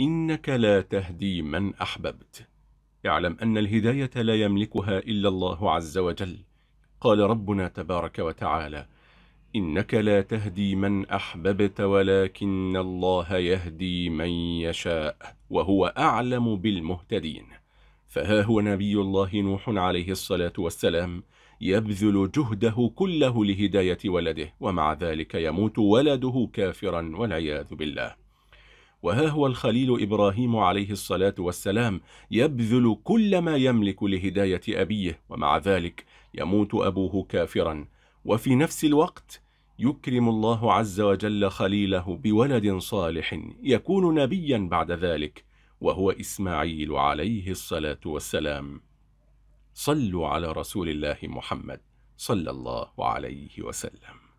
إنك لا تهدي من أحببت اعلم أن الهداية لا يملكها إلا الله عز وجل قال ربنا تبارك وتعالى إنك لا تهدي من أحببت ولكن الله يهدي من يشاء وهو أعلم بالمهتدين فها هو نبي الله نوح عليه الصلاة والسلام يبذل جهده كله لهداية ولده ومع ذلك يموت ولده كافرا والعياذ بالله وها هو الخليل إبراهيم عليه الصلاة والسلام يبذل كل ما يملك لهداية أبيه ومع ذلك يموت أبوه كافرا وفي نفس الوقت يكرم الله عز وجل خليله بولد صالح يكون نبيا بعد ذلك وهو إسماعيل عليه الصلاة والسلام صلوا على رسول الله محمد صلى الله عليه وسلم